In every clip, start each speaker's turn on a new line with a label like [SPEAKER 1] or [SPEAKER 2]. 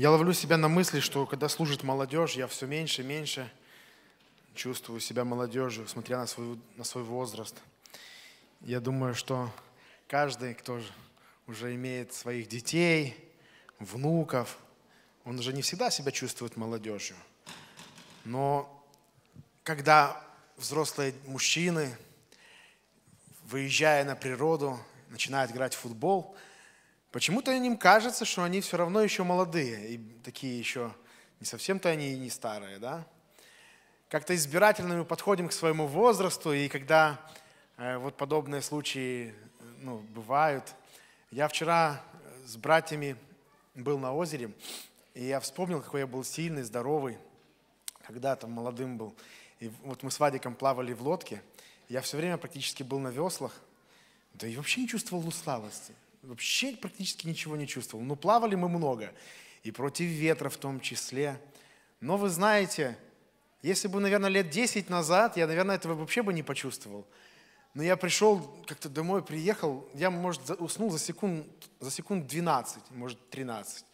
[SPEAKER 1] Я ловлю себя на мысли, что когда служит молодежь, я все меньше и меньше чувствую себя молодежью, смотря на, свою, на свой возраст. Я думаю, что каждый, кто уже имеет своих детей, внуков, он уже не всегда себя чувствует молодежью. Но когда взрослые мужчины, выезжая на природу, начинают играть в футбол – Почему-то им кажется, что они все равно еще молодые, и такие еще не совсем-то они и не старые, да? Как-то избирательно мы подходим к своему возрасту, и когда э, вот подобные случаи э, ну, бывают. Я вчера э, с братьями был на озере, и я вспомнил, какой я был сильный, здоровый, когда там молодым был. И вот мы с Вадиком плавали в лодке, я все время практически был на веслах, да и вообще не чувствовал усталости – вообще практически ничего не чувствовал. Но плавали мы много, и против ветра в том числе. Но вы знаете, если бы, наверное, лет 10 назад, я, наверное, этого вообще бы не почувствовал. Но я пришел как-то домой, приехал, я, может, уснул за секунд, за секунд 12, может, 13.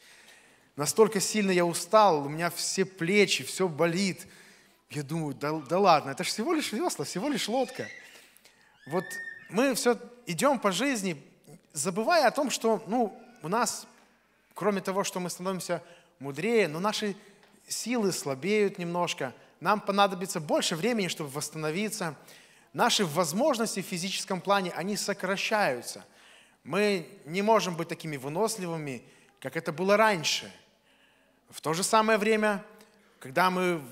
[SPEAKER 1] Настолько сильно я устал, у меня все плечи, все болит. Я думаю, да, да ладно, это же всего лишь весла, всего лишь лодка. Вот мы все идем по жизни, забывая о том, что ну, у нас, кроме того, что мы становимся мудрее, но наши силы слабеют немножко, нам понадобится больше времени, чтобы восстановиться. Наши возможности в физическом плане, они сокращаются. Мы не можем быть такими выносливыми, как это было раньше. В то же самое время, когда мы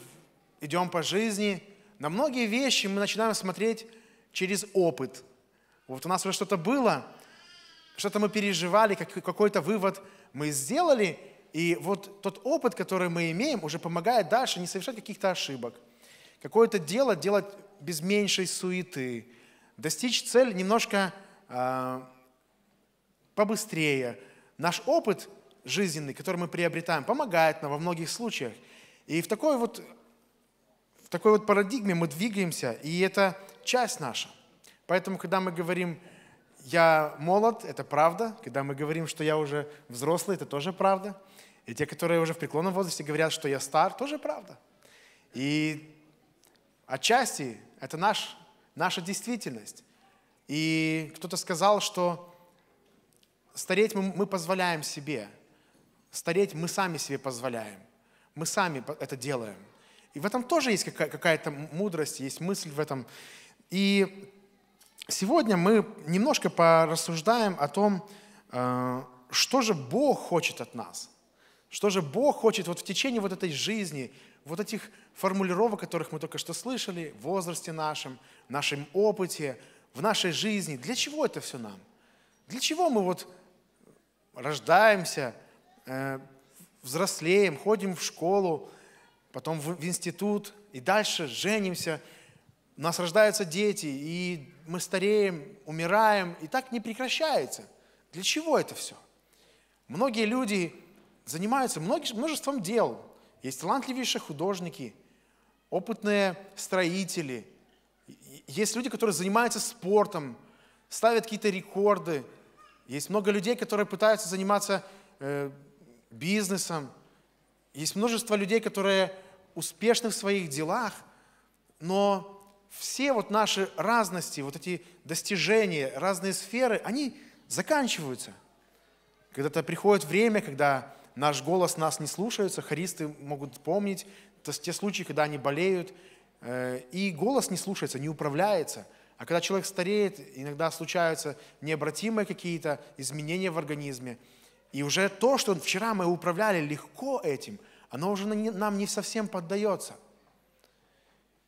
[SPEAKER 1] идем по жизни, на многие вещи мы начинаем смотреть через опыт. Вот у нас уже что-то было – что-то мы переживали, какой-то вывод мы сделали, и вот тот опыт, который мы имеем, уже помогает дальше не совершать каких-то ошибок. Какое-то дело делать без меньшей суеты, достичь цели немножко э, побыстрее. Наш опыт жизненный, который мы приобретаем, помогает нам во многих случаях. И в такой вот, в такой вот парадигме мы двигаемся, и это часть наша. Поэтому, когда мы говорим я молод, это правда. Когда мы говорим, что я уже взрослый, это тоже правда. И те, которые уже в преклонном возрасте говорят, что я стар, тоже правда. И отчасти это наш, наша действительность. И кто-то сказал, что стареть мы, мы позволяем себе. Стареть мы сами себе позволяем. Мы сами это делаем. И в этом тоже есть какая-то мудрость, есть мысль в этом. И Сегодня мы немножко порассуждаем о том, э, что же Бог хочет от нас. Что же Бог хочет вот в течение вот этой жизни, вот этих формулировок, которых мы только что слышали, в возрасте нашем, в нашем опыте, в нашей жизни. Для чего это все нам? Для чего мы вот рождаемся, э, взрослеем, ходим в школу, потом в институт и дальше женимся, у нас рождаются дети, и мы стареем, умираем, и так не прекращается. Для чего это все? Многие люди занимаются множеством дел. Есть талантливейшие художники, опытные строители. Есть люди, которые занимаются спортом, ставят какие-то рекорды. Есть много людей, которые пытаются заниматься э, бизнесом. Есть множество людей, которые успешны в своих делах, но все вот наши разности, вот эти достижения, разные сферы, они заканчиваются. Когда-то приходит время, когда наш голос нас не слушается, хористы могут помнить, то есть те случаи, когда они болеют, э, и голос не слушается, не управляется. А когда человек стареет, иногда случаются необратимые какие-то изменения в организме. И уже то, что вчера мы управляли легко этим, оно уже нам не совсем поддается.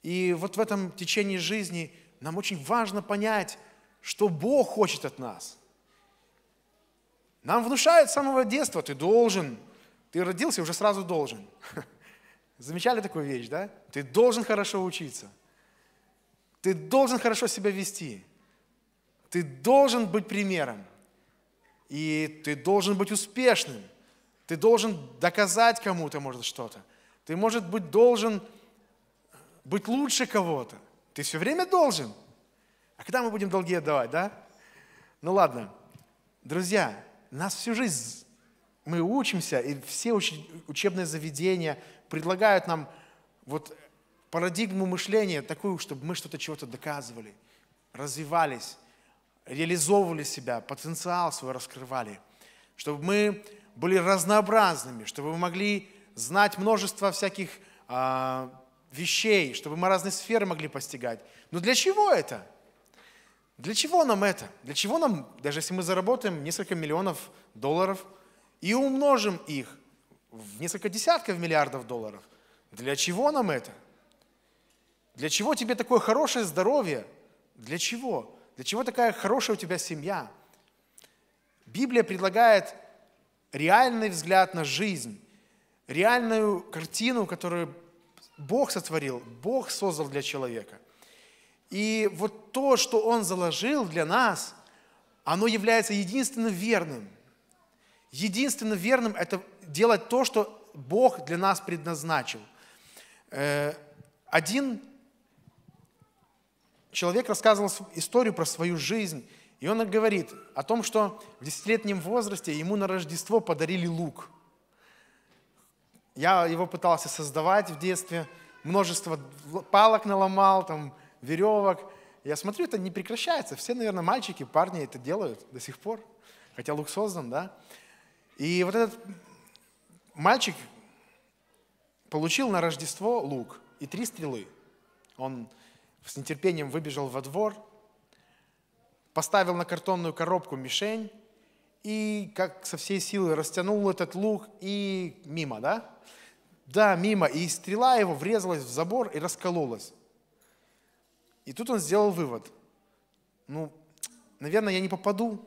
[SPEAKER 1] И вот в этом течении жизни нам очень важно понять, что Бог хочет от нас. Нам внушают с самого детства, ты должен, ты родился уже сразу должен. Замечали такую вещь, да? Ты должен хорошо учиться. Ты должен хорошо себя вести. Ты должен быть примером. И ты должен быть успешным. Ты должен доказать кому-то, может, что-то. Ты, может быть, должен быть лучше кого-то. Ты все время должен. А когда мы будем долги отдавать, да? Ну ладно, друзья, нас всю жизнь мы учимся, и все учебные заведения предлагают нам вот парадигму мышления такую, чтобы мы что-то чего-то доказывали, развивались, реализовывали себя, потенциал свой раскрывали, чтобы мы были разнообразными, чтобы мы могли знать множество всяких а, вещей, чтобы мы разные сферы могли постигать. Но для чего это? Для чего нам это? Для чего нам, даже если мы заработаем несколько миллионов долларов и умножим их в несколько десятков миллиардов долларов, для чего нам это? Для чего тебе такое хорошее здоровье? Для чего? Для чего такая хорошая у тебя семья? Библия предлагает реальный взгляд на жизнь, реальную картину, которую Бог сотворил, Бог создал для человека. И вот то, что Он заложил для нас, оно является единственно верным. Единственно верным – это делать то, что Бог для нас предназначил. Э, один человек рассказывал историю про свою жизнь, и он говорит о том, что в десятилетнем возрасте ему на Рождество подарили лук. Я его пытался создавать в детстве, множество палок наломал, там, веревок. Я смотрю, это не прекращается. Все, наверное, мальчики, парни это делают до сих пор. Хотя лук создан, да? И вот этот мальчик получил на Рождество лук и три стрелы. Он с нетерпением выбежал во двор, поставил на картонную коробку мишень, и как со всей силы растянул этот лук и мимо, да? Да, мимо. И стрела его врезалась в забор и раскололась. И тут он сделал вывод. Ну, наверное, я не попаду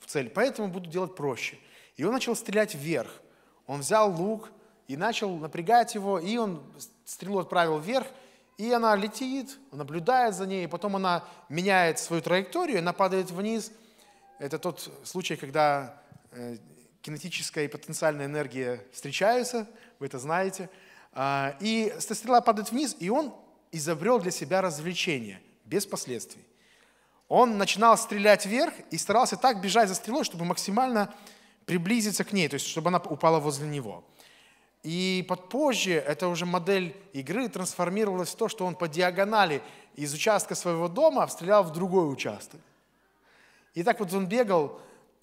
[SPEAKER 1] в цель, поэтому буду делать проще. И он начал стрелять вверх. Он взял лук и начал напрягать его, и он стрелу отправил вверх, и она летит, Он наблюдает за ней, и потом она меняет свою траекторию, она падает вниз – это тот случай, когда э, кинетическая и потенциальная энергия встречаются, вы это знаете. А, и стрела падает вниз, и он изобрел для себя развлечение без последствий. Он начинал стрелять вверх и старался так бежать за стрелой, чтобы максимально приблизиться к ней, то есть чтобы она упала возле него. И под позже эта уже модель игры трансформировалась в то, что он по диагонали из участка своего дома стрелял в другой участок. И так вот он бегал,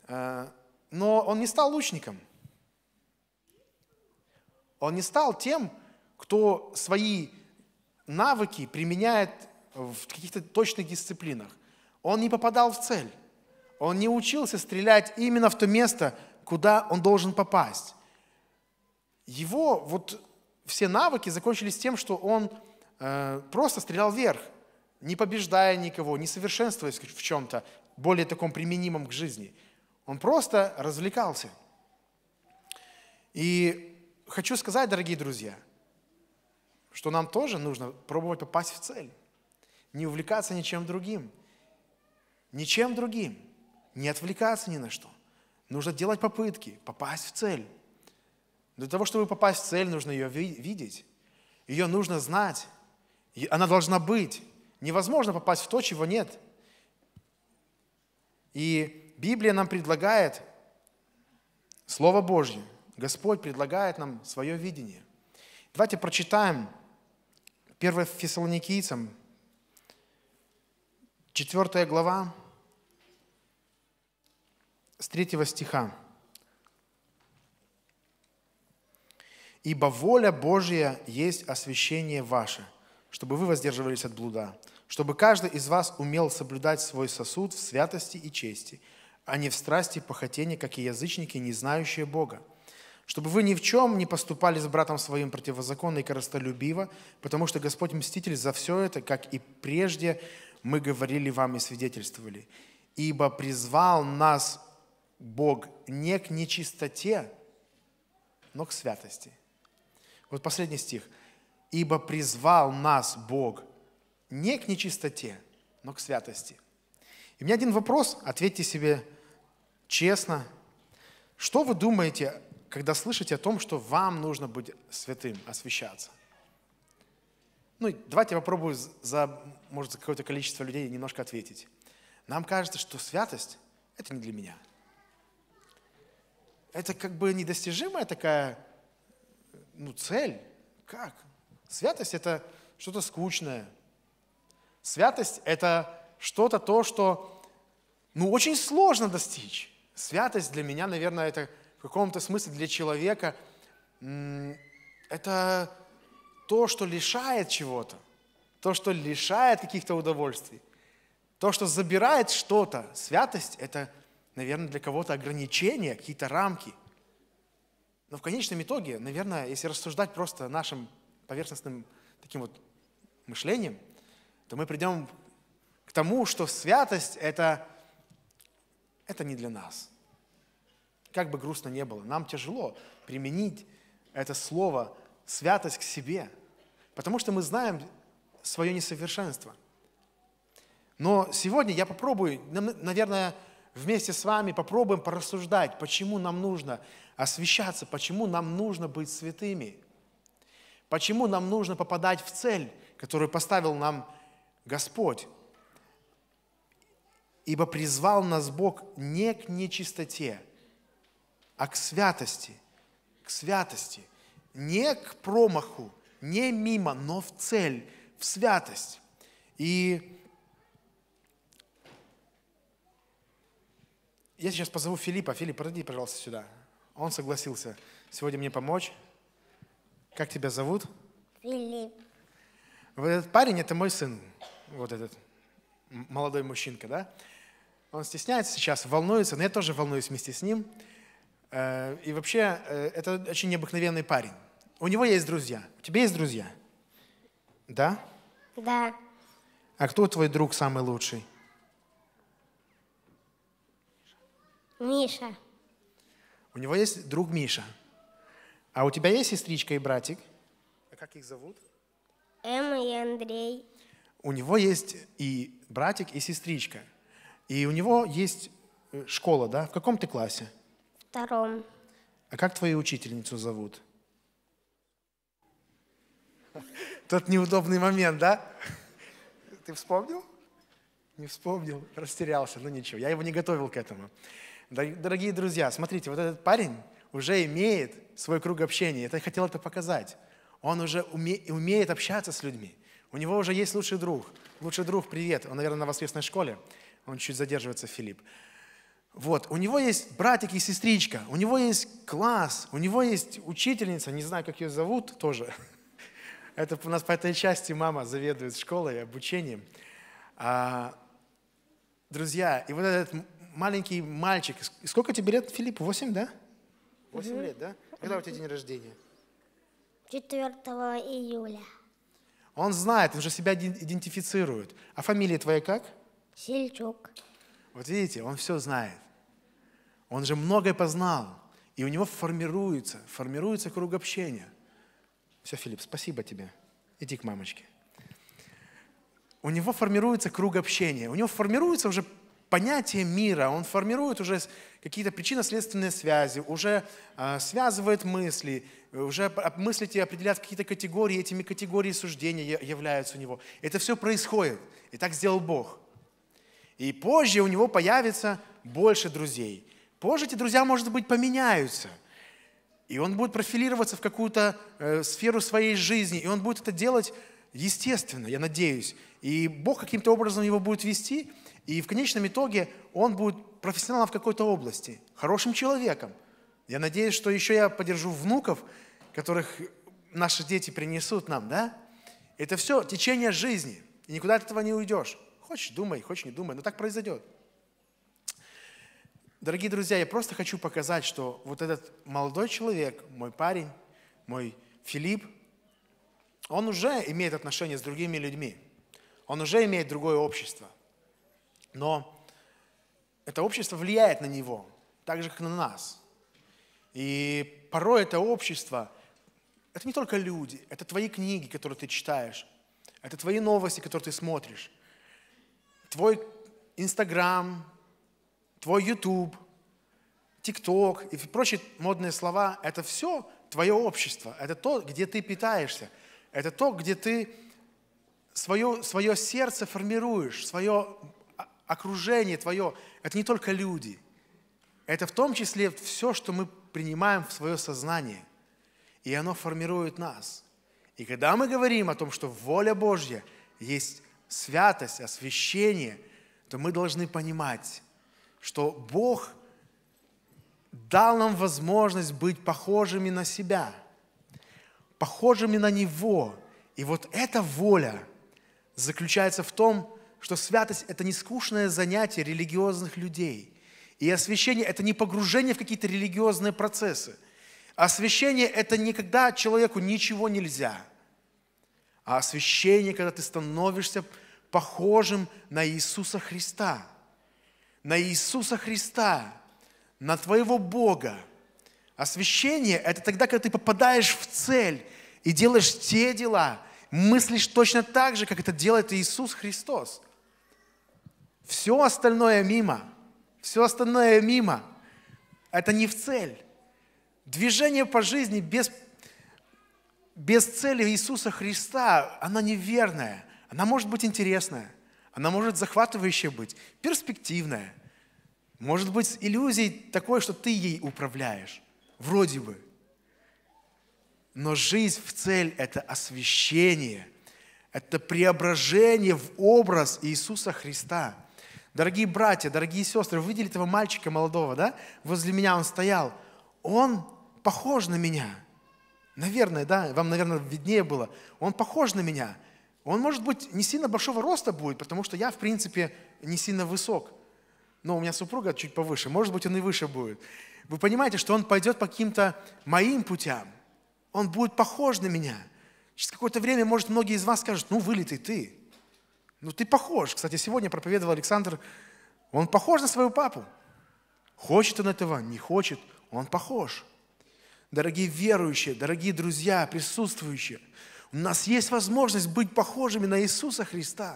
[SPEAKER 1] э, но он не стал лучником. Он не стал тем, кто свои навыки применяет в каких-то точных дисциплинах. Он не попадал в цель. Он не учился стрелять именно в то место, куда он должен попасть. Его вот все навыки закончились тем, что он э, просто стрелял вверх, не побеждая никого, не совершенствуясь в чем-то, более таком применимом к жизни. Он просто развлекался. И хочу сказать, дорогие друзья, что нам тоже нужно пробовать попасть в цель. Не увлекаться ничем другим. Ничем другим. Не отвлекаться ни на что. Нужно делать попытки, попасть в цель. Для того, чтобы попасть в цель, нужно ее видеть. Ее нужно знать. Она должна быть. Невозможно попасть в то, чего нет – и Библия нам предлагает Слово Божье. Господь предлагает нам свое видение. Давайте прочитаем 1 Фессалоникийцам, 4 глава, с 3 стиха. «Ибо воля Божья есть освящение ваше, чтобы вы воздерживались от блуда, чтобы каждый из вас умел соблюдать свой сосуд в святости и чести, а не в страсти и похотении, как и язычники, не знающие Бога. Чтобы вы ни в чем не поступали с братом своим противозаконно и коростолюбиво, потому что Господь мститель за все это, как и прежде мы говорили вам и свидетельствовали. Ибо призвал нас Бог не к нечистоте, но к святости. Вот последний стих. «Ибо призвал нас Бог не к нечистоте, но к святости. И у меня один вопрос, ответьте себе честно. Что вы думаете, когда слышите о том, что вам нужно быть святым, освящаться? Ну, давайте попробую за, может, за какое-то количество людей немножко ответить. Нам кажется, что святость – это не для меня. Это как бы недостижимая такая ну, цель. Как? Святость – это что-то скучное – Святость – это что-то то, что ну, очень сложно достичь. Святость для меня, наверное, это в каком-то смысле для человека это то, что лишает чего-то, то, что лишает каких-то удовольствий, то, что забирает что-то. Святость – это, наверное, для кого-то ограничения, какие-то рамки. Но в конечном итоге, наверное, если рассуждать просто нашим поверхностным таким вот мышлением – то мы придем к тому, что святость это, это не для нас. Как бы грустно не было, нам тяжело применить это слово святость к себе, потому что мы знаем свое несовершенство. Но сегодня я попробую, наверное, вместе с вами попробуем порассуждать, почему нам нужно освещаться, почему нам нужно быть святыми, почему нам нужно попадать в цель, которую поставил нам Господь, ибо призвал нас Бог не к нечистоте, а к святости, к святости, не к промаху, не мимо, но в цель, в святость. И я сейчас позову Филиппа. Филипп, подойди, пожалуйста, сюда. Он согласился сегодня мне помочь. Как тебя зовут? Филипп. Вот этот парень – это мой сын вот этот молодой мужчинка, да, он стесняется сейчас, волнуется, но я тоже волнуюсь вместе с ним. Э, и вообще, э, это очень необыкновенный парень. У него есть друзья. У тебя есть друзья? Да? Да. А кто твой друг самый лучший? Миша. У него есть друг Миша. А у тебя есть сестричка и братик? А как их зовут? Эмма и Андрей у него есть и братик, и сестричка. И у него есть э, школа, да? В каком ты классе? Втором. А как твою учительницу зовут? Тот неудобный момент, да? Ты вспомнил? Не вспомнил, растерялся, ну ничего, я его не готовил к этому. Дорогие друзья, смотрите, вот этот парень уже имеет свой круг общения, я хотел это показать. Он уже уме, умеет общаться с людьми. У него уже есть лучший друг. Лучший друг, привет. Он, наверное, на воскресной школе. Он чуть задерживается, Филипп. Вот, у него есть братик и сестричка, у него есть класс, у него есть учительница, не знаю, как ее зовут тоже. Это у нас по этой части мама заведует школой, обучением. А, друзья, и вот этот маленький мальчик, сколько тебе лет, Филипп? Восемь, да? Восемь лет, да? Когда у тебя день рождения? 4 июля. Он знает, он же себя идентифицирует. А фамилия твоя как? Сельчук. Вот видите, он все знает. Он же многое познал. И у него формируется, формируется круг общения. Все, Филипп, спасибо тебе. Иди к мамочке. У него формируется круг общения. У него формируется уже понятие мира, он формирует уже какие-то причинно-следственные связи, уже э, связывает мысли, уже мысли те определяют какие-то категории, этими категории суждения являются у него. Это все происходит, и так сделал Бог. И позже у него появится больше друзей. Позже эти друзья, может быть, поменяются – и он будет профилироваться в какую-то э, сферу своей жизни, и он будет это делать естественно, я надеюсь. И Бог каким-то образом его будет вести, и в конечном итоге он будет профессионалом в какой-то области, хорошим человеком. Я надеюсь, что еще я поддержу внуков, которых наши дети принесут нам, да? Это все течение жизни, и никуда от этого не уйдешь. Хочешь, думай, хочешь, не думай, но так произойдет. Дорогие друзья, я просто хочу показать, что вот этот молодой человек, мой парень, мой Филипп, он уже имеет отношения с другими людьми. Он уже имеет другое общество – но это общество влияет на него, так же, как на нас. И порой это общество, это не только люди, это твои книги, которые ты читаешь, это твои новости, которые ты смотришь, твой Инстаграм, твой Ютуб, ТикТок и прочие модные слова, это все твое общество, это то, где ты питаешься, это то, где ты свое, свое сердце формируешь, свое окружение твое, это не только люди. Это в том числе все, что мы принимаем в свое сознание. И оно формирует нас. И когда мы говорим о том, что воля Божья есть святость, освящение, то мы должны понимать, что Бог дал нам возможность быть похожими на себя, похожими на Него. И вот эта воля заключается в том, что святость – это не скучное занятие религиозных людей. И освящение – это не погружение в какие-то религиозные процессы. Освящение – это никогда человеку ничего нельзя. А освящение, когда ты становишься похожим на Иисуса Христа. На Иисуса Христа, на твоего Бога. Освящение – это тогда, когда ты попадаешь в цель и делаешь те дела, мыслишь точно так же, как это делает Иисус Христос – все остальное мимо. Все остальное мимо. Это не в цель. Движение по жизни без, без цели Иисуса Христа, она неверная. Она может быть интересная. Она может захватывающая быть, перспективная. Может быть иллюзией такой, что ты ей управляешь. Вроде бы. Но жизнь в цель – это освящение, это преображение в образ Иисуса Христа – Дорогие братья, дорогие сестры, вы видели этого мальчика молодого, да? Возле меня он стоял. Он похож на меня. Наверное, да, вам, наверное, виднее было. Он похож на меня. Он, может быть, не сильно большого роста будет, потому что я, в принципе, не сильно высок. Но у меня супруга чуть повыше, может быть, он и выше будет. Вы понимаете, что он пойдет по каким-то моим путям. Он будет похож на меня. Через какое-то время, может, многие из вас скажут, ну, вылитый ты. Ну ты похож. Кстати, сегодня проповедовал Александр, он похож на своего папу. Хочет он этого, не хочет, он похож. Дорогие верующие, дорогие друзья, присутствующие, у нас есть возможность быть похожими на Иисуса Христа.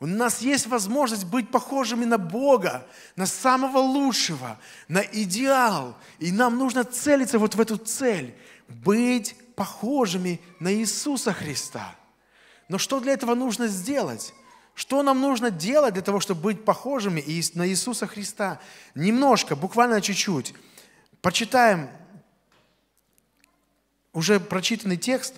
[SPEAKER 1] У нас есть возможность быть похожими на Бога, на самого лучшего, на идеал. И нам нужно целиться вот в эту цель, быть похожими на Иисуса Христа – но что для этого нужно сделать? Что нам нужно делать для того, чтобы быть похожими на Иисуса Христа? Немножко, буквально чуть-чуть. Прочитаем уже прочитанный текст,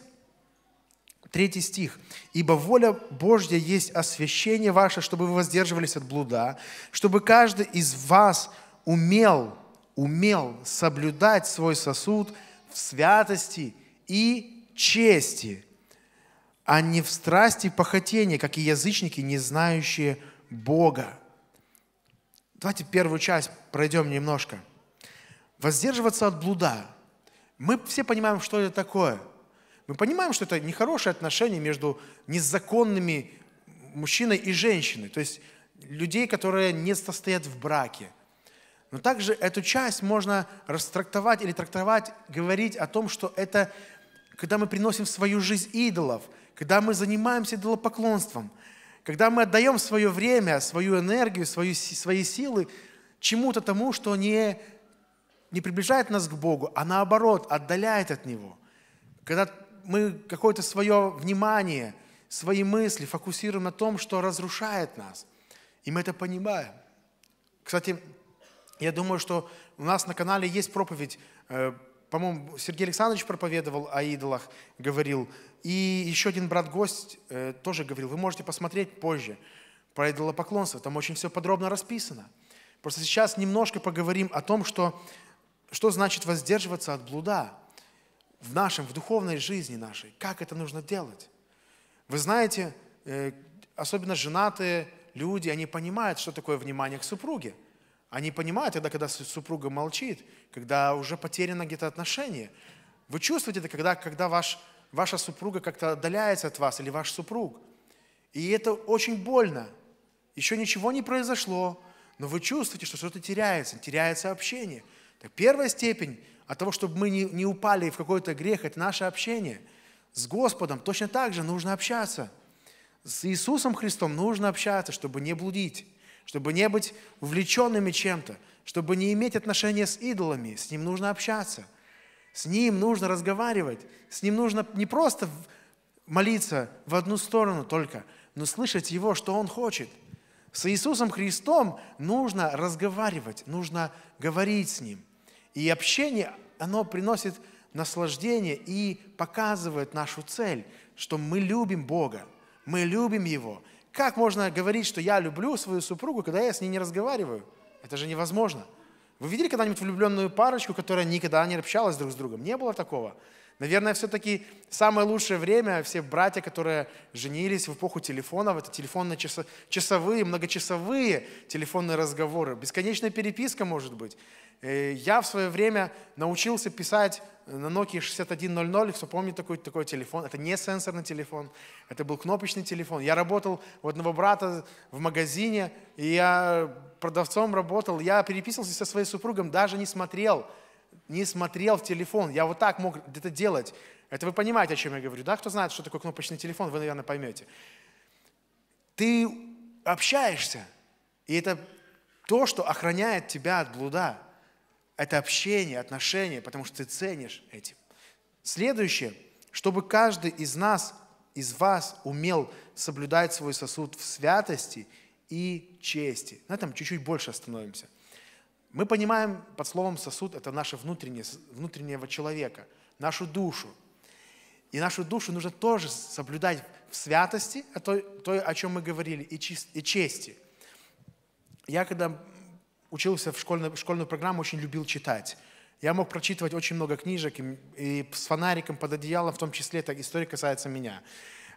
[SPEAKER 1] третий стих. «Ибо воля Божья есть освящение ваше, чтобы вы воздерживались от блуда, чтобы каждый из вас умел, умел соблюдать свой сосуд в святости и чести, а не в страсти и похотении, как и язычники, не знающие Бога. Давайте первую часть пройдем немножко. Воздерживаться от блуда. Мы все понимаем, что это такое. Мы понимаем, что это нехорошее отношение между незаконными мужчиной и женщиной, то есть людей, которые не состоят в браке. Но также эту часть можно растрактовать или трактовать, говорить о том, что это когда мы приносим в свою жизнь идолов, когда мы занимаемся идолопоклонством, когда мы отдаем свое время, свою энергию, свою, свои силы чему-то тому, что не, не приближает нас к Богу, а наоборот, отдаляет от Него. Когда мы какое-то свое внимание, свои мысли фокусируем на том, что разрушает нас. И мы это понимаем. Кстати, я думаю, что у нас на канале есть проповедь э, по-моему, Сергей Александрович проповедовал о идолах, говорил. И еще один брат-гость э, тоже говорил, вы можете посмотреть позже про идолопоклонство, там очень все подробно расписано. Просто сейчас немножко поговорим о том, что, что значит воздерживаться от блуда в нашем, в духовной жизни нашей, как это нужно делать. Вы знаете, э, особенно женатые люди, они понимают, что такое внимание к супруге – они понимают, тогда, когда супруга молчит, когда уже потеряно где-то отношение. Вы чувствуете это, когда, когда ваш, ваша супруга как-то отдаляется от вас или ваш супруг. И это очень больно. Еще ничего не произошло, но вы чувствуете, что что-то теряется, теряется общение. Так первая степень от того, чтобы мы не, не упали в какой-то грех, это наше общение. С Господом точно так же нужно общаться. С Иисусом Христом нужно общаться, чтобы не блудить чтобы не быть увлеченными чем-то, чтобы не иметь отношения с идолами. С ним нужно общаться, с ним нужно разговаривать, с ним нужно не просто молиться в одну сторону только, но слышать его, что он хочет. С Иисусом Христом нужно разговаривать, нужно говорить с ним. И общение, оно приносит наслаждение и показывает нашу цель, что мы любим Бога, мы любим Его, как можно говорить, что я люблю свою супругу, когда я с ней не разговариваю? Это же невозможно. Вы видели когда-нибудь влюбленную парочку, которая никогда не общалась друг с другом? Не было такого. Наверное, все-таки самое лучшее время, все братья, которые женились в эпоху телефонов, это телефонные часовые, многочасовые телефонные разговоры, бесконечная переписка может быть. Э, я в свое время научился писать на Nokia 6100, кто помнит такой, такой телефон, это не сенсорный телефон, это был кнопочный телефон. Я работал у одного брата в магазине, и я продавцом работал, я переписывался со своей супругом, даже не смотрел, не смотрел в телефон, я вот так мог это делать. Это вы понимаете, о чем я говорю, да? Кто знает, что такое кнопочный телефон, вы, наверное, поймете. Ты общаешься, и это то, что охраняет тебя от блуда – это общение, отношения, потому что ты ценишь этим. Следующее, чтобы каждый из нас, из вас умел соблюдать свой сосуд в святости и чести. На этом чуть-чуть больше остановимся. Мы понимаем под словом сосуд это наше внутреннее, внутреннего человека, нашу душу. И нашу душу нужно тоже соблюдать в святости, а о той, той о чем мы говорили, и, чист и чести. Я когда учился в школьную, школьную программу, очень любил читать. Я мог прочитывать очень много книжек и, и с фонариком под одеялом, в том числе эта история касается меня.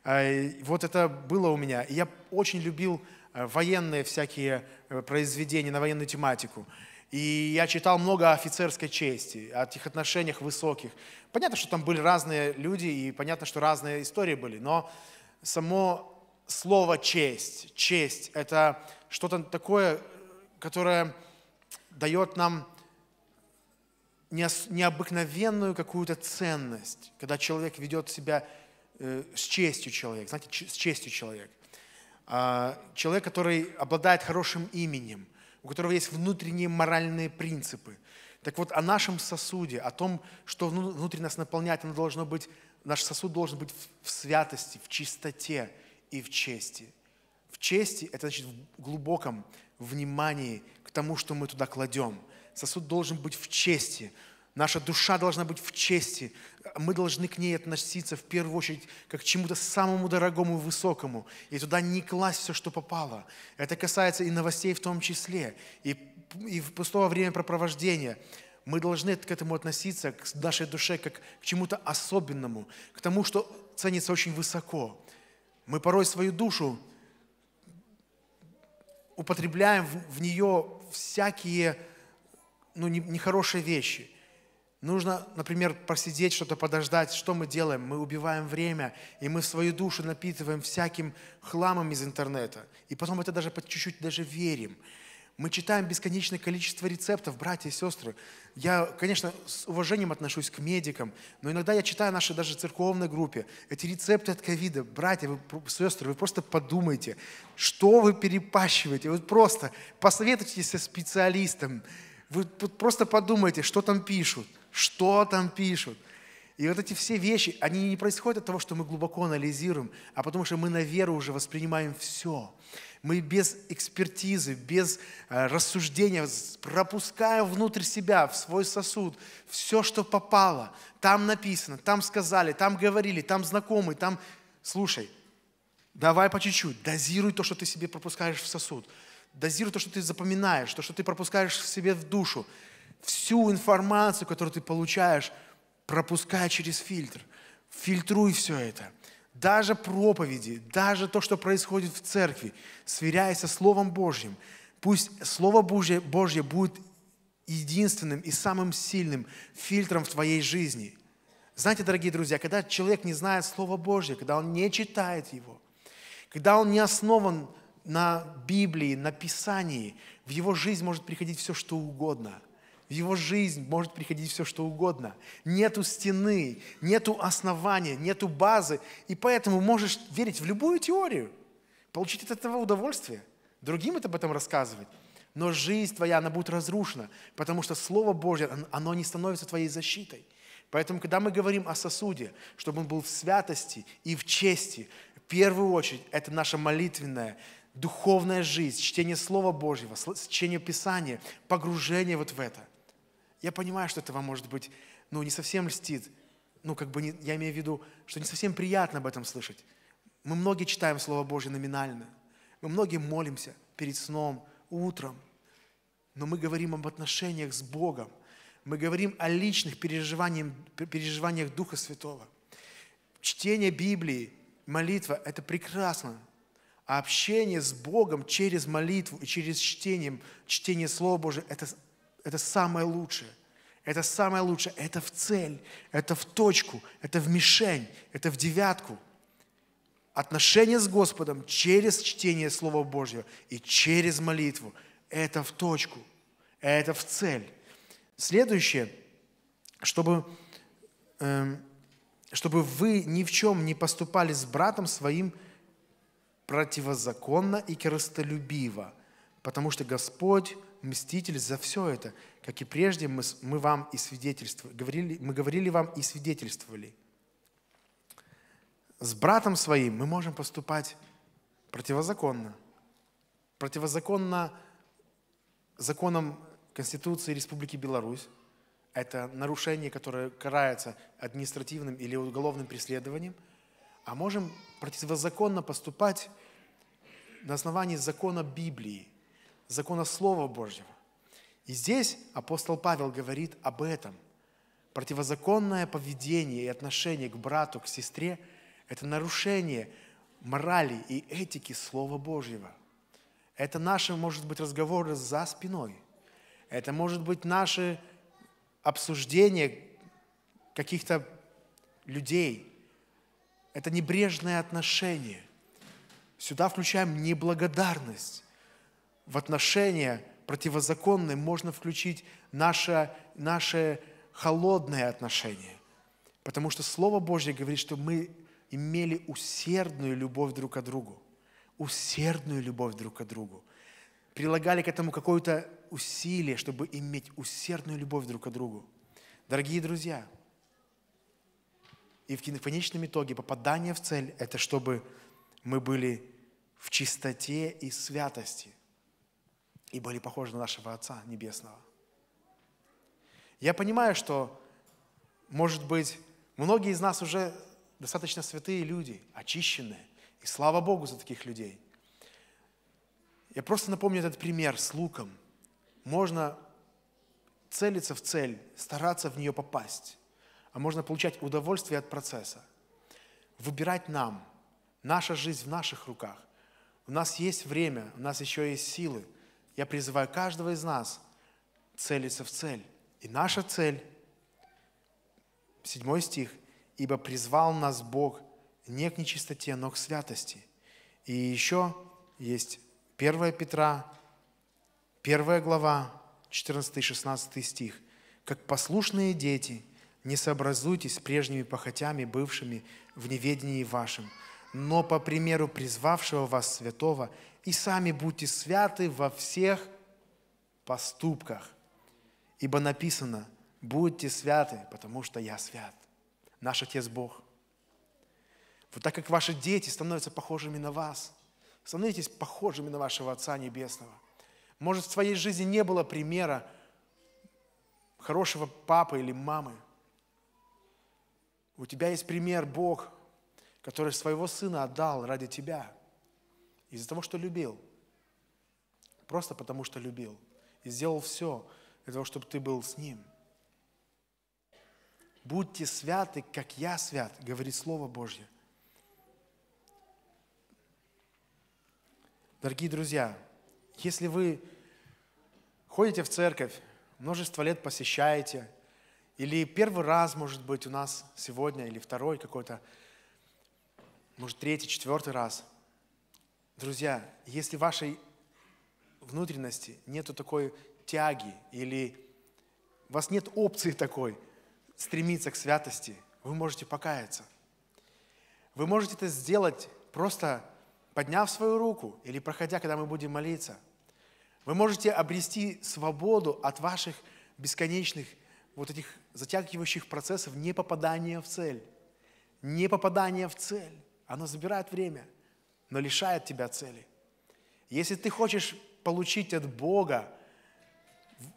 [SPEAKER 1] Э, вот это было у меня. И я очень любил э, военные всякие э, произведения на военную тематику. И я читал много о офицерской чести, о тех отношениях высоких. Понятно, что там были разные люди, и понятно, что разные истории были, но само слово «честь», «честь» — это что-то такое, которая дает нам необыкновенную какую-то ценность, когда человек ведет себя э, с честью человек, знаете, с честью человек. А, человек, который обладает хорошим именем, у которого есть внутренние моральные принципы. Так вот, о нашем сосуде, о том, что внутри нас наполняет, оно должно быть, наш сосуд должен быть в святости, в чистоте и в чести – чести – это значит в глубоком внимании к тому, что мы туда кладем. Сосуд должен быть в чести, наша душа должна быть в чести. Мы должны к ней относиться в первую очередь как к чему-то самому дорогому и высокому. И туда не класть все, что попало. Это касается и новостей в том числе, и, и в пустого времяпрепровождения мы должны к этому относиться, к нашей душе, как к чему-то особенному, к тому, что ценится очень высоко. Мы порой свою душу употребляем в, в нее всякие ну, не, нехорошие вещи. Нужно, например, просидеть, что-то подождать. Что мы делаем? Мы убиваем время, и мы свою душу напитываем всяким хламом из интернета. И потом это даже по чуть-чуть даже верим. Мы читаем бесконечное количество рецептов, братья и сестры. Я, конечно, с уважением отношусь к медикам, но иногда я читаю наши даже церковной группе эти рецепты от ковида. Братья, вы, сестры, вы просто подумайте, что вы перепащиваете. Вы просто посоветуйтесь со специалистом. Вы просто подумайте, что там пишут, что там пишут. И вот эти все вещи, они не происходят от того, что мы глубоко анализируем, а потому что мы на веру уже воспринимаем все. Мы без экспертизы, без э, рассуждения пропускаем внутрь себя, в свой сосуд, все, что попало. Там написано, там сказали, там говорили, там знакомые. там... Слушай, давай по чуть-чуть, дозируй то, что ты себе пропускаешь в сосуд. Дозируй то, что ты запоминаешь, то, что ты пропускаешь в себе в душу. Всю информацию, которую ты получаешь, пропуская через фильтр. Фильтруй все это – даже проповеди, даже то, что происходит в церкви, сверяясь со Словом Божьим, пусть Слово Божье, Божье будет единственным и самым сильным фильтром в твоей жизни. Знаете, дорогие друзья, когда человек не знает Слово Божье, когда он не читает его, когда он не основан на Библии, на Писании, в его жизнь может приходить все, что угодно – в его жизнь может приходить все, что угодно. Нету стены, нету основания, нету базы. И поэтому можешь верить в любую теорию, получить от этого удовольствие, другим это об этом рассказывать. Но жизнь твоя, она будет разрушена, потому что Слово Божье, оно не становится твоей защитой. Поэтому, когда мы говорим о сосуде, чтобы он был в святости и в чести, в первую очередь это наша молитвенная, духовная жизнь, чтение Слова Божьего, чтение Писания, погружение вот в это. Я понимаю, что это вам, может быть, ну, не совсем льстит. Ну, как бы, не, я имею в виду, что не совсем приятно об этом слышать. Мы многие читаем Слово Божье номинально. Мы многие молимся перед сном, утром. Но мы говорим об отношениях с Богом. Мы говорим о личных переживаниях, переживаниях Духа Святого. Чтение Библии, молитва – это прекрасно. А общение с Богом через молитву и через чтение, чтение Слова Божьего – это это самое лучшее. Это самое лучшее. Это в цель, это в точку, это в мишень, это в девятку. Отношение с Господом через чтение Слова Божьего и через молитву – это в точку, это в цель. Следующее, чтобы, эм, чтобы вы ни в чем не поступали с братом своим противозаконно и крестолюбиво, потому что Господь – мститель за все это, как и прежде мы, мы вам и свидетельствовали, говорили, мы говорили вам и свидетельствовали. С братом своим мы можем поступать противозаконно. Противозаконно законом Конституции Республики Беларусь. Это нарушение, которое карается административным или уголовным преследованием. А можем противозаконно поступать на основании закона Библии закона Слова Божьего. И здесь апостол Павел говорит об этом. Противозаконное поведение и отношение к брату, к сестре – это нарушение морали и этики Слова Божьего. Это наши, может быть, разговоры за спиной. Это, может быть, наши обсуждения каких-то людей. Это небрежное отношение. Сюда включаем неблагодарность в отношения противозаконные можно включить наше, наши холодное отношение, Потому что Слово Божье говорит, что мы имели усердную любовь друг к другу. Усердную любовь друг к другу. Прилагали к этому какое-то усилие, чтобы иметь усердную любовь друг к другу. Дорогие друзья, и в конечном итоге попадание в цель – это чтобы мы были в чистоте и святости – и были похожи на нашего Отца Небесного. Я понимаю, что, может быть, многие из нас уже достаточно святые люди, очищенные, и слава Богу за таких людей. Я просто напомню этот пример с луком. Можно целиться в цель, стараться в нее попасть, а можно получать удовольствие от процесса. Выбирать нам. Наша жизнь в наших руках. У нас есть время, у нас еще есть силы – я призываю каждого из нас целиться в цель. И наша цель, седьмой стих, «Ибо призвал нас Бог не к нечистоте, но к святости». И еще есть 1 Петра, 1 глава, 14-16 стих. «Как послушные дети, не сообразуйтесь с прежними похотями, бывшими в неведении вашим, но по примеру призвавшего вас святого, и сами будьте святы во всех поступках. Ибо написано, будьте святы, потому что я свят. Наш Отец Бог. Вот так как ваши дети становятся похожими на вас, становитесь похожими на вашего Отца Небесного. Может, в своей жизни не было примера хорошего папы или мамы. У тебя есть пример Бог – который своего сына отдал ради тебя из-за того, что любил, просто потому что любил, и сделал все для того, чтобы ты был с ним. Будьте святы, как я свят, говорит Слово Божье. Дорогие друзья, если вы ходите в церковь, множество лет посещаете, или первый раз, может быть, у нас сегодня, или второй какой-то, может, третий, четвертый раз. Друзья, если в вашей внутренности нету такой тяги или у вас нет опции такой стремиться к святости, вы можете покаяться. Вы можете это сделать просто подняв свою руку или проходя, когда мы будем молиться. Вы можете обрести свободу от ваших бесконечных вот этих затягивающих процессов не попадания в цель. Не попадания в цель. Оно забирает время, но лишает тебя цели. Если ты хочешь получить от Бога,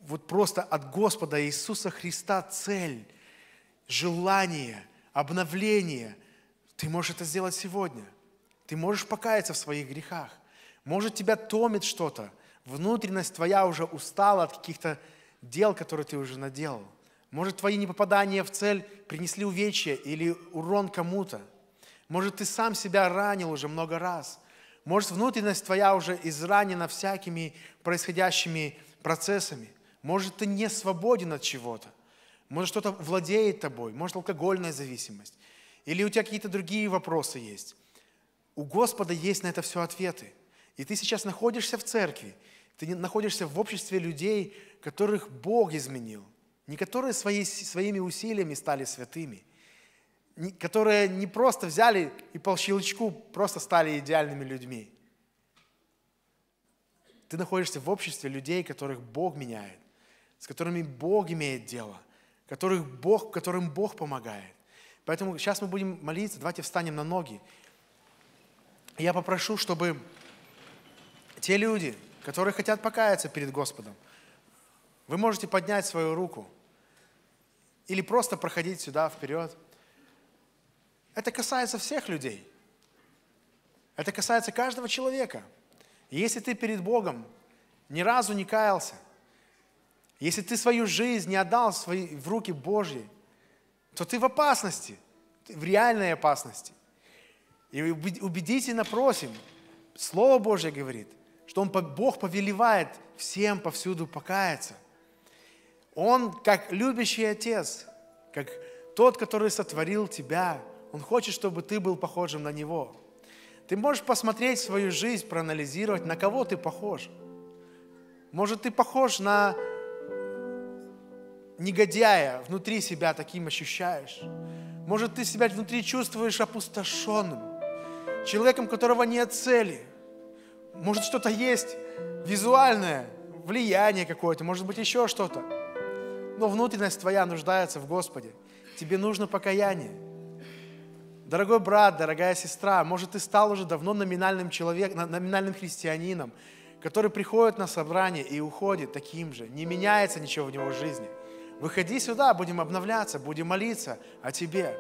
[SPEAKER 1] вот просто от Господа Иисуса Христа цель, желание, обновление, ты можешь это сделать сегодня. Ты можешь покаяться в своих грехах. Может, тебя томит что-то. Внутренность твоя уже устала от каких-то дел, которые ты уже наделал. Может, твои непопадания в цель принесли увечья или урон кому-то – может, ты сам себя ранил уже много раз. Может, внутренность твоя уже изранена всякими происходящими процессами. Может, ты не свободен от чего-то. Может, что-то владеет тобой. Может, алкогольная зависимость. Или у тебя какие-то другие вопросы есть. У Господа есть на это все ответы. И ты сейчас находишься в церкви. Ты находишься в обществе людей, которых Бог изменил. Не которые свои, своими усилиями стали святыми – которые не просто взяли и по щелчку просто стали идеальными людьми. Ты находишься в обществе людей, которых Бог меняет, с которыми Бог имеет дело, которых Бог, которым Бог помогает. Поэтому сейчас мы будем молиться, давайте встанем на ноги. Я попрошу, чтобы те люди, которые хотят покаяться перед Господом, вы можете поднять свою руку или просто проходить сюда вперед – это касается всех людей. Это касается каждого человека. Если ты перед Богом ни разу не каялся, если ты свою жизнь не отдал свои, в руки Божьи, то ты в опасности, ты в реальной опасности. И убедительно просим, Слово Божье говорит, что он, Бог повелевает всем повсюду покаяться. Он, как любящий Отец, как тот, который сотворил тебя, он хочет, чтобы ты был похожим на Него. Ты можешь посмотреть свою жизнь, проанализировать, на кого ты похож. Может, ты похож на негодяя, внутри себя таким ощущаешь. Может, ты себя внутри чувствуешь опустошенным, человеком, которого нет цели. Может, что-то есть визуальное, влияние какое-то, может быть, еще что-то. Но внутренность твоя нуждается в Господе. Тебе нужно покаяние. Дорогой брат, дорогая сестра, может, ты стал уже давно номинальным человеком, номинальным христианином, который приходит на собрание и уходит таким же, не меняется ничего в него в жизни. Выходи сюда, будем обновляться, будем молиться о тебе.